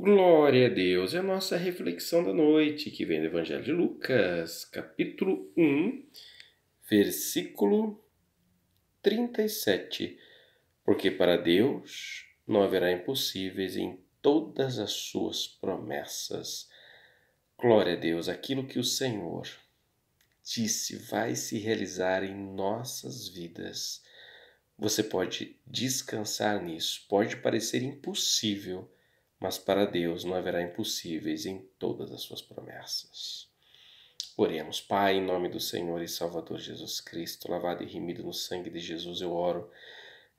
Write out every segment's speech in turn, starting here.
Glória a Deus! É a nossa reflexão da noite, que vem do Evangelho de Lucas, capítulo 1, versículo 37. Porque para Deus não haverá impossíveis em todas as suas promessas. Glória a Deus! Aquilo que o Senhor disse vai se realizar em nossas vidas. Você pode descansar nisso. Pode parecer impossível mas para Deus não haverá impossíveis em todas as suas promessas. Oremos, Pai, em nome do Senhor e Salvador Jesus Cristo, lavado e remido no sangue de Jesus, eu oro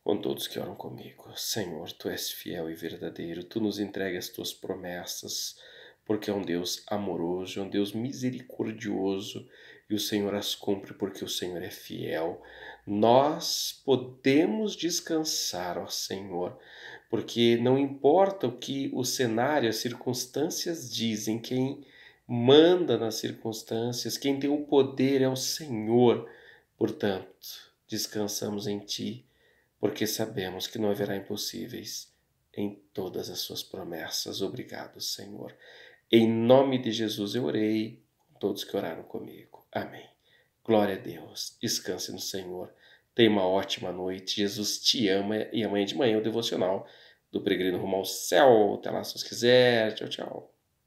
com todos que oram comigo. Senhor, tu és fiel e verdadeiro, tu nos entregas tuas promessas, porque é um Deus amoroso, é um Deus misericordioso e o Senhor as cumpre porque o Senhor é fiel. Nós podemos descansar, ó Senhor, porque não importa o que o cenário, as circunstâncias dizem, quem manda nas circunstâncias, quem tem o poder é o Senhor. Portanto, descansamos em Ti, porque sabemos que não haverá impossíveis em todas as Suas promessas. Obrigado, Senhor. Em nome de Jesus eu orei todos que oraram comigo. Amém. Glória a Deus. Descanse no Senhor. Tenha uma ótima noite. Jesus te ama. E amanhã de manhã o devocional do Peregrino Rumo ao Céu. Até lá se você quiser. Tchau, tchau.